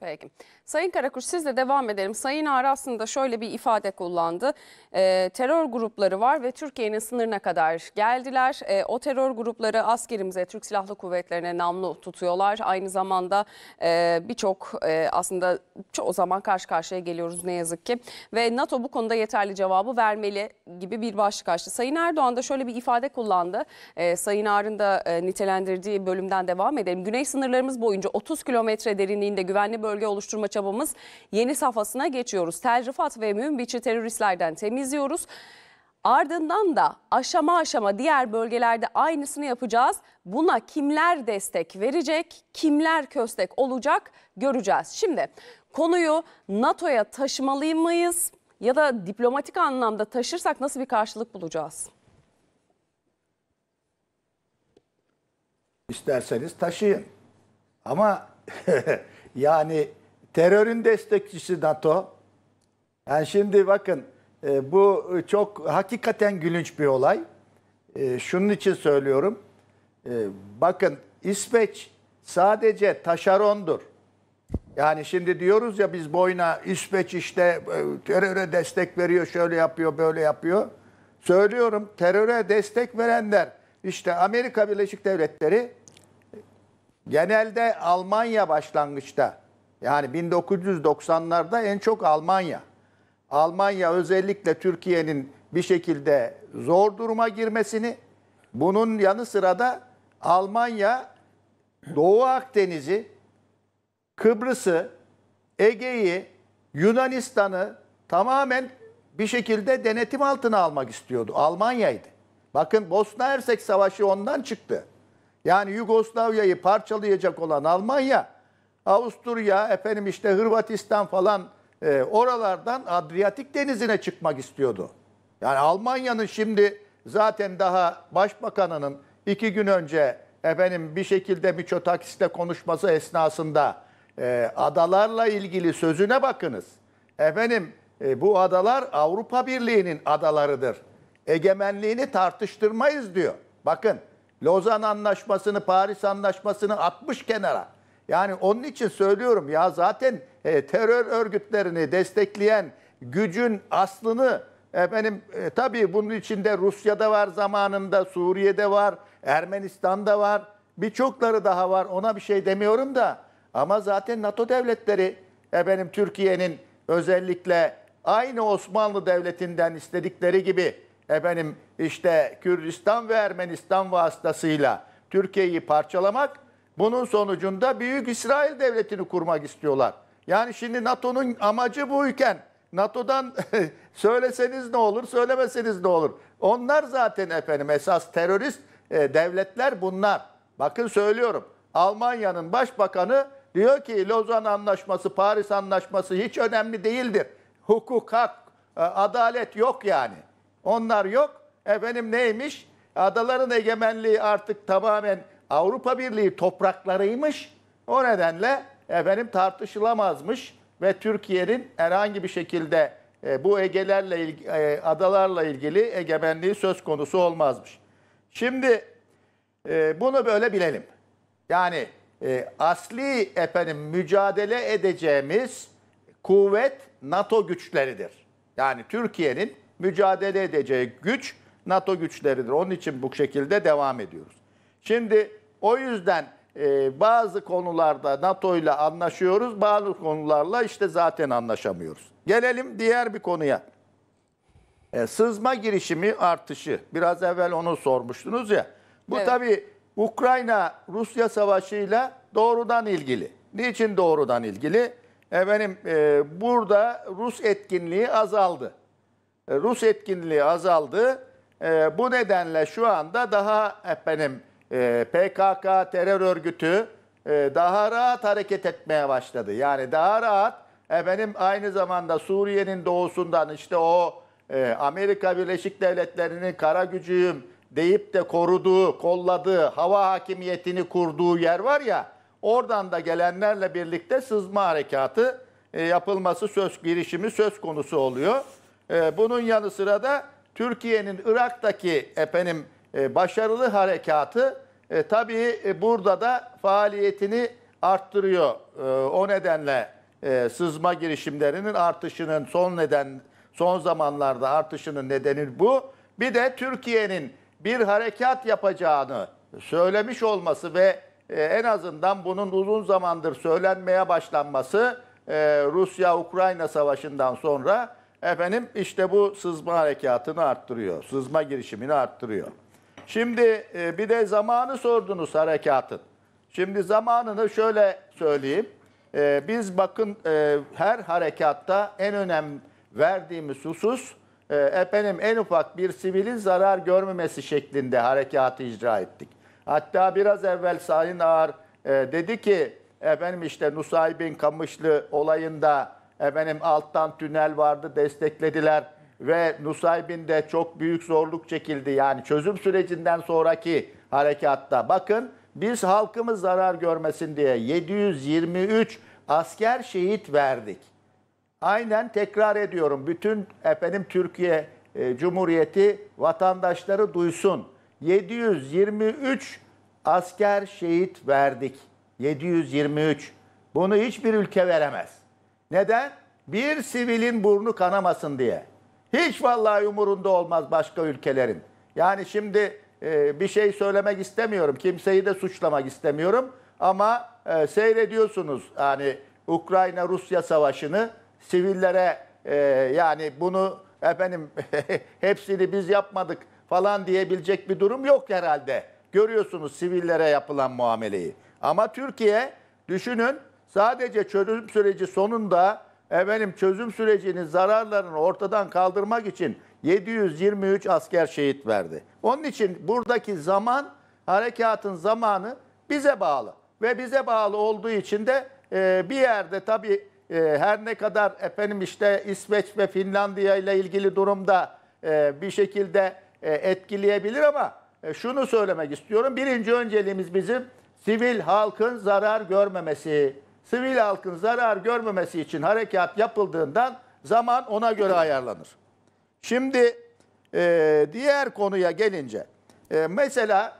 Peki. Sayın Karakuş sizle devam edelim. Sayın Ağrı aslında şöyle bir ifade kullandı. E, terör grupları var ve Türkiye'nin sınırına kadar geldiler. E, o terör grupları askerimize, Türk Silahlı Kuvvetlerine namlu tutuyorlar. Aynı zamanda e, birçok e, aslında çoğu zaman karşı karşıya geliyoruz ne yazık ki. Ve NATO bu konuda yeterli cevabı vermeli gibi bir başlık açtı. Sayın Erdoğan da şöyle bir ifade kullandı. E, Sayın Ağrı'nın da e, nitelendirdiği bölümden devam edelim. Güney sınırlarımız boyunca 30 kilometre derinliğinde güvenli bölge oluşturma çabamız yeni safhasına geçiyoruz. Tel Rifat ve Münbiç'i teröristlerden temizliyoruz. Ardından da aşama aşama diğer bölgelerde aynısını yapacağız. Buna kimler destek verecek, kimler köstek olacak göreceğiz. Şimdi konuyu NATO'ya taşımalı mıyız ya da diplomatik anlamda taşırsak nasıl bir karşılık bulacağız? İsterseniz taşıyın. Ama Yani terörün destekçisi NATO. Yani şimdi bakın e, bu çok hakikaten gülünç bir olay. E, şunun için söylüyorum. E, bakın İsveç sadece Taşarondur. Yani şimdi diyoruz ya biz boyuna İsveç işte e, teröre destek veriyor, şöyle yapıyor, böyle yapıyor. Söylüyorum teröre destek verenler işte Amerika Birleşik Devletleri, Genelde Almanya başlangıçta. Yani 1990'larda en çok Almanya. Almanya özellikle Türkiye'nin bir şekilde zor duruma girmesini, bunun yanı sıra da Almanya Doğu Akdeniz'i, Kıbrıs'ı, Ege'yi, Yunanistan'ı tamamen bir şekilde denetim altına almak istiyordu. Almanya'ydı. Bakın Bosna Hersek Savaşı ondan çıktı. Yani Yugoslavya'yı parçalayacak olan Almanya, Avusturya, efendim işte Hırvatistan falan e, oralardan Adriyatik Denizi'ne çıkmak istiyordu. Yani Almanya'nın şimdi zaten daha başbakanının iki gün önce efendim bir şekilde Miçotakis'le konuşması esnasında e, adalarla ilgili sözüne bakınız. Efendim e, bu adalar Avrupa Birliği'nin adalarıdır. Egemenliğini tartıştırmayız diyor. Bakın Lozan Anlaşması'nı, Paris Anlaşması'nı atmış kenara. Yani onun için söylüyorum ya zaten e, terör örgütlerini destekleyen gücün aslını efendim e, tabii bunun içinde Rusya'da var zamanında, Suriye'de var, Ermenistan'da var. Birçokları daha var. Ona bir şey demiyorum da ama zaten NATO devletleri efendim Türkiye'nin özellikle aynı Osmanlı devletinden istedikleri gibi efendim işte Kürdistan ve Ermenistan vasıtasıyla Türkiye'yi parçalamak, bunun sonucunda Büyük İsrail Devleti'ni kurmak istiyorlar. Yani şimdi NATO'nun amacı buyken, NATO'dan söyleseniz ne olur, söylemeseniz ne olur? Onlar zaten efendim esas terörist e, devletler bunlar. Bakın söylüyorum. Almanya'nın başbakanı diyor ki Lozan Anlaşması, Paris Anlaşması hiç önemli değildir. Hukuk, hak, e, adalet yok yani. Onlar yok. Efendim neymiş? Adaların egemenliği artık tamamen Avrupa Birliği topraklarıymış. O nedenle efendim tartışılamazmış ve Türkiye'nin herhangi bir şekilde e, bu Ege'lerle ilgi, e, adalarla ilgili egemenliği söz konusu olmazmış. Şimdi e, bunu böyle bilelim. Yani e, asli efendim mücadele edeceğimiz kuvvet NATO güçleridir. Yani Türkiye'nin mücadele edeceği güç NATO güçleridir. Onun için bu şekilde devam ediyoruz. Şimdi o yüzden e, bazı konularda NATO ile anlaşıyoruz, bazı konularla işte zaten anlaşamıyoruz. Gelelim diğer bir konuya. E, sızma girişimi artışı. Biraz evvel onu sormuştunuz ya. Bu evet. tabii Ukrayna-Rusya savaşıyla doğrudan ilgili. Niçin doğrudan ilgili? Efendim e, burada Rus etkinliği azaldı. E, Rus etkinliği azaldı. E, bu nedenle şu anda daha efendim e, e PKK terör örgütü e, daha rahat hareket etmeye başladı. Yani daha rahat efendim aynı zamanda Suriye'nin doğusundan işte o e, Amerika Birleşik Devletleri'nin kara gücüyüm deyip de koruduğu, kolladığı, hava hakimiyetini kurduğu yer var ya oradan da gelenlerle birlikte sızma harekatı e, yapılması söz girişimi söz konusu oluyor. Ee, bunun yanı sıra da Türkiye'nin Irak'taki efendim e, başarılı harekatı e, tabii e, burada da faaliyetini arttırıyor. Ee, o nedenle sızma girişimlerinin artışının son neden son zamanlarda artışının nedeni bu. Bir de Türkiye'nin bir harekat yapacağını söylemiş olması ve en azından bunun uzun zamandır söylenmeye başlanması Rusya-Ukrayna savaşından sonra Efendim işte bu sızma harekatını arttırıyor. Sızma girişimini arttırıyor. Şimdi e, bir de zamanı sordunuz harekatın. Şimdi zamanını şöyle söyleyeyim. E, biz bakın e, her harekatta en önem verdiğimiz husus e, efendim en ufak bir sivilin zarar görmemesi şeklinde harekatı icra ettik. Hatta biraz evvel Sayın Ağar e, dedi ki efendim işte Nusaybin Kamışlı olayında Efendim alttan tünel vardı desteklediler ve Nusaybin de çok büyük zorluk çekildi. Yani çözüm sürecinden sonraki harekatta bakın biz halkımız zarar görmesin diye 723 asker şehit verdik. Aynen tekrar ediyorum. Bütün efendim Türkiye e, Cumhuriyeti vatandaşları duysun. 723 asker şehit verdik. 723. Bunu hiçbir ülke veremez. Neden? Bir sivilin burnu kanamasın diye. Hiç vallahi umurunda olmaz başka ülkelerin. Yani şimdi e, bir şey söylemek istemiyorum. Kimseyi de suçlamak istemiyorum. Ama e, seyrediyorsunuz yani Ukrayna-Rusya savaşını sivillere e, yani bunu efendim hepsini biz yapmadık falan diyebilecek bir durum yok herhalde. Görüyorsunuz sivillere yapılan muameleyi. Ama Türkiye düşünün Sadece çözüm süreci sonunda efendim çözüm sürecinin zararlarını ortadan kaldırmak için 723 asker şehit verdi. Onun için buradaki zaman harekatın zamanı bize bağlı ve bize bağlı olduğu için de e, bir yerde tabii e, her ne kadar efendim işte İsveç ve Finlandiya ile ilgili durumda e, bir şekilde e, etkileyebilir ama e, şunu söylemek istiyorum. Birinci önceliğimiz bizim sivil halkın zarar görmemesi sivil halkın zarar görmemesi için harekat yapıldığından zaman ona göre ayarlanır. Şimdi e, diğer konuya gelince e, mesela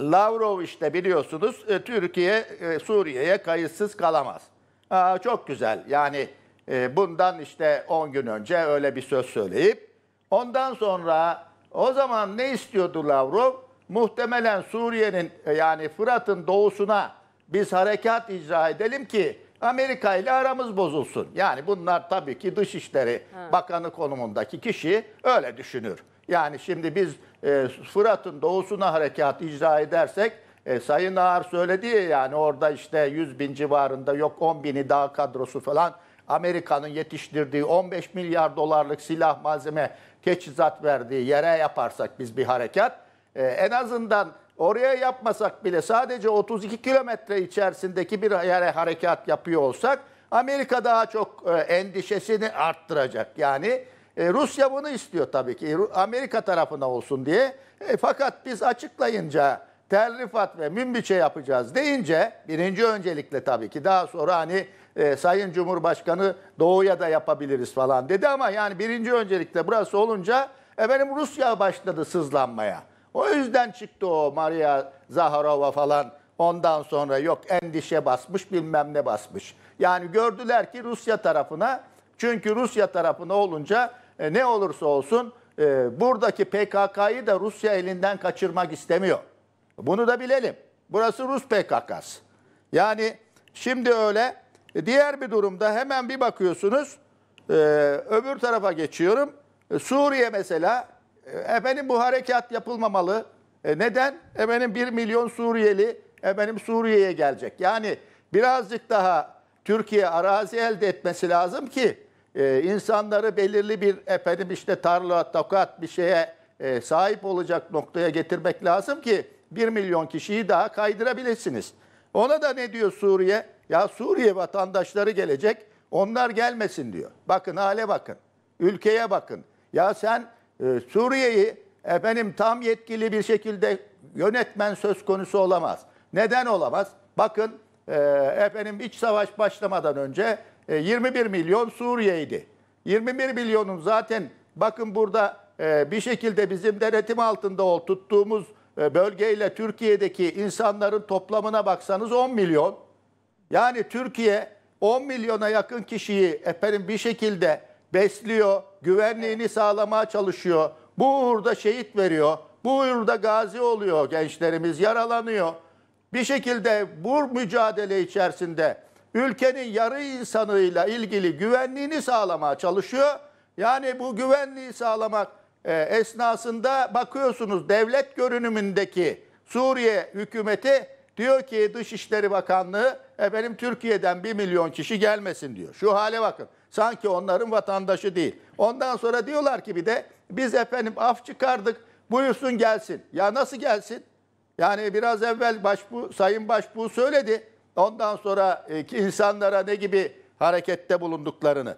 Lavrov işte biliyorsunuz e, Türkiye e, Suriye'ye kayıtsız kalamaz. Aa, çok güzel yani e, bundan işte 10 gün önce öyle bir söz söyleyip ondan sonra o zaman ne istiyordu Lavrov? Muhtemelen Suriye'nin e, yani Fırat'ın doğusuna biz harekat icra edelim ki Amerika ile aramız bozulsun. Yani bunlar tabii ki Dışişleri ha. Bakanı konumundaki kişi öyle düşünür. Yani şimdi biz e, Fırat'ın doğusuna harekat icra edersek e, Sayın Ağar söyledi ya yani orada işte 100 bin civarında yok 10 bini daha kadrosu falan Amerika'nın yetiştirdiği 15 milyar dolarlık silah malzeme teçhizat verdiği yere yaparsak biz bir harekat e, en azından Oraya yapmasak bile sadece 32 kilometre içerisindeki bir yere harekat yapıyor olsak Amerika daha çok e, endişesini arttıracak. Yani e, Rusya bunu istiyor tabii ki Amerika tarafına olsun diye. E, fakat biz açıklayınca terrifat ve mümbiçe yapacağız deyince birinci öncelikle tabii ki daha sonra hani Sayın Cumhurbaşkanı doğuya da yapabiliriz falan dedi ama yani birinci öncelikle burası olunca efendim Rusya başladı sızlanmaya. O yüzden çıktı o Maria Zaharova falan. Ondan sonra yok endişe basmış bilmem ne basmış. Yani gördüler ki Rusya tarafına çünkü Rusya tarafına olunca e, ne olursa olsun e, buradaki PKK'yı da Rusya elinden kaçırmak istemiyor. Bunu da bilelim. Burası Rus PKK'sı. Yani şimdi öyle e, diğer bir durumda hemen bir bakıyorsunuz e, öbür tarafa geçiyorum. E, Suriye mesela e, efendim bu harekat yapılmamalı. E neden? Efendim 1 milyon Suriyeli efendim Suriye'ye gelecek. Yani birazcık daha Türkiye arazi elde etmesi lazım ki e, insanları belirli bir efendim işte tarla, tokat bir şeye e, sahip olacak noktaya getirmek lazım ki 1 milyon kişiyi daha kaydırabilirsiniz. Ona da ne diyor Suriye? Ya Suriye vatandaşları gelecek, onlar gelmesin diyor. Bakın hale bakın, ülkeye bakın. Ya sen ee, Suriye'yi efendim tam yetkili bir şekilde yönetmen söz konusu olamaz. Neden olamaz? Bakın e, efendim iç savaş başlamadan önce 21 e, milyon Suriye'ydi. 21 milyonun zaten bakın burada e, bir şekilde bizim denetim altında ol tuttuğumuz e, bölgeyle Türkiye'deki insanların toplamına baksanız 10 milyon. Yani Türkiye 10 milyona yakın kişiyi efendim bir şekilde besliyor, güvenliğini sağlamaya çalışıyor. Bu Burada şehit veriyor. bu Burada gazi oluyor gençlerimiz yaralanıyor. Bir şekilde bu mücadele içerisinde ülkenin yarı insanıyla ilgili güvenliğini sağlamaya çalışıyor. Yani bu güvenliği sağlamak e, esnasında bakıyorsunuz devlet görünümündeki Suriye hükümeti diyor ki Dışişleri Bakanlığı e, benim Türkiye'den bir milyon kişi gelmesin diyor. Şu hale bakın sanki onların vatandaşı değil. Ondan sonra diyorlar ki bir de biz efendim af çıkardık buyursun gelsin. Ya nasıl gelsin? Yani biraz evvel başbu, Sayın Başbuğ söyledi. Ondan sonra e, ki insanlara ne gibi harekette bulunduklarını.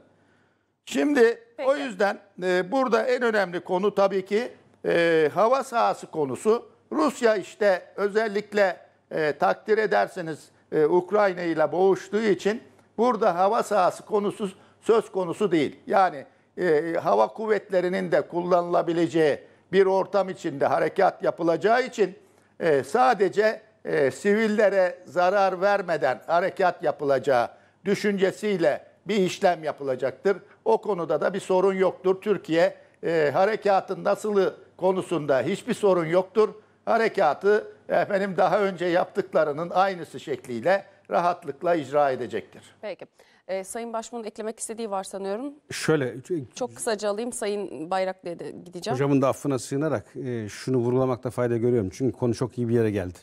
Şimdi Peki. o yüzden e, burada en önemli konu tabii ki e, hava sahası konusu. Rusya işte özellikle e, takdir ederseniz e, Ukrayna ile boğuştuğu için burada hava sahası konusu söz konusu değil. Yani e, hava kuvvetlerinin de kullanılabileceği bir ortam içinde harekat yapılacağı için e, sadece e, sivillere zarar vermeden harekat yapılacağı düşüncesiyle bir işlem yapılacaktır. O konuda da bir sorun yoktur. Türkiye e, harekatın nasılı konusunda hiçbir sorun yoktur. Harekatı efendim daha önce yaptıklarının aynısı şekliyle rahatlıkla icra edecektir. Peki. E, Sayın Başbuğ'un eklemek istediği var sanıyorum. Şöyle. Çok kısaca alayım Sayın Bayraklı'ya da gideceğim. Hocamın da affına sığınarak e, şunu vurgulamakta fayda görüyorum. Çünkü konu çok iyi bir yere geldi.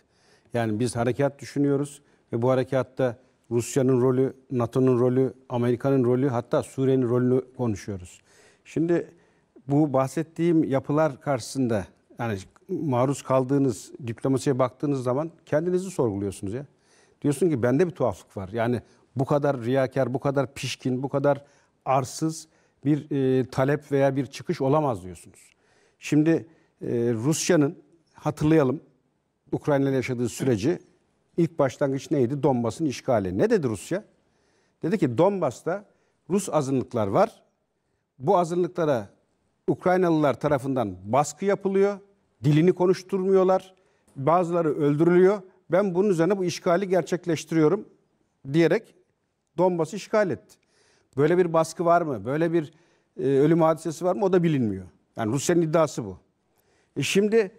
Yani biz harekat düşünüyoruz ve bu harekatta Rusya'nın rolü, NATO'nun rolü, Amerika'nın rolü hatta Suriye'nin rolünü konuşuyoruz. Şimdi bu bahsettiğim yapılar karşısında yani maruz kaldığınız diplomasiye baktığınız zaman kendinizi sorguluyorsunuz ya. Diyorsun ki bende bir tuhaflık var. Yani bu kadar riyakar, bu kadar pişkin, bu kadar arsız bir e, talep veya bir çıkış olamaz diyorsunuz. Şimdi e, Rusya'nın hatırlayalım Ukrayna'yla yaşadığı süreci ilk başlangıç neydi? Donbas'ın işgali. Ne dedi Rusya? Dedi ki Donbas'ta Rus azınlıklar var. Bu azınlıklara Ukraynalılar tarafından baskı yapılıyor. Dilini konuşturmuyorlar. Bazıları öldürülüyor. Ben bunun üzerine bu işgali gerçekleştiriyorum diyerek Donbas'ı işgal etti. Böyle bir baskı var mı? Böyle bir e, ölüm hadisesi var mı? O da bilinmiyor. Yani Rusya'nın iddiası bu. E şimdi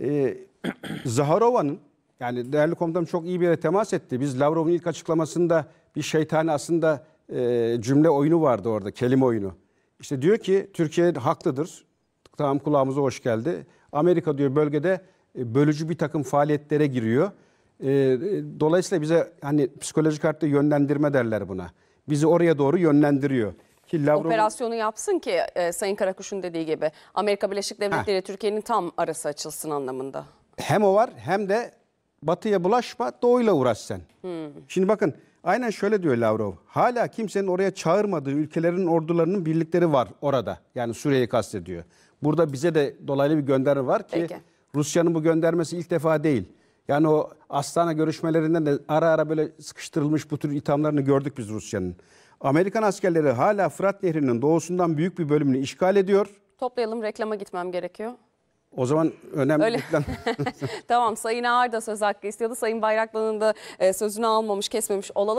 e, Zaharova'nın yani değerli komutanım çok iyi bir yere temas etti. Biz Lavrov'un ilk açıklamasında bir şeytani aslında e, cümle oyunu vardı orada, kelime oyunu. İşte diyor ki Türkiye haklıdır. Tamam kulağımıza hoş geldi. Amerika diyor bölgede e, bölücü bir takım faaliyetlere giriyor. E, dolayısıyla bize hani psikolojik hatta yönlendirme derler buna. Bizi oraya doğru yönlendiriyor. Ki Lavrov... Operasyonu yapsın ki e, Sayın Karakuş'un dediği gibi Amerika Birleşik Devletleri Türkiye'nin tam arası açılsın anlamında. Hem o var hem de batıya bulaşma doğuyla uğraş sen. Hmm. Şimdi bakın aynen şöyle diyor Lavrov. Hala kimsenin oraya çağırmadığı ülkelerin ordularının birlikleri var orada. Yani Suriye'yi kastediyor. Burada bize de dolaylı bir gönderme var ki Rusya'nın bu göndermesi ilk defa değil. Yani o Astana görüşmelerinden de ara ara böyle sıkıştırılmış bu tür ithamlarını gördük biz Rusya'nın. Amerikan askerleri hala Fırat Nehri'nin doğusundan büyük bir bölümünü işgal ediyor. Toplayalım reklama gitmem gerekiyor. O zaman önemli. Öyle. tamam Sayın Ağar da söz hakkı istiyordu. Sayın Bayraklı'nın da e, sözünü almamış kesmemiş olalım.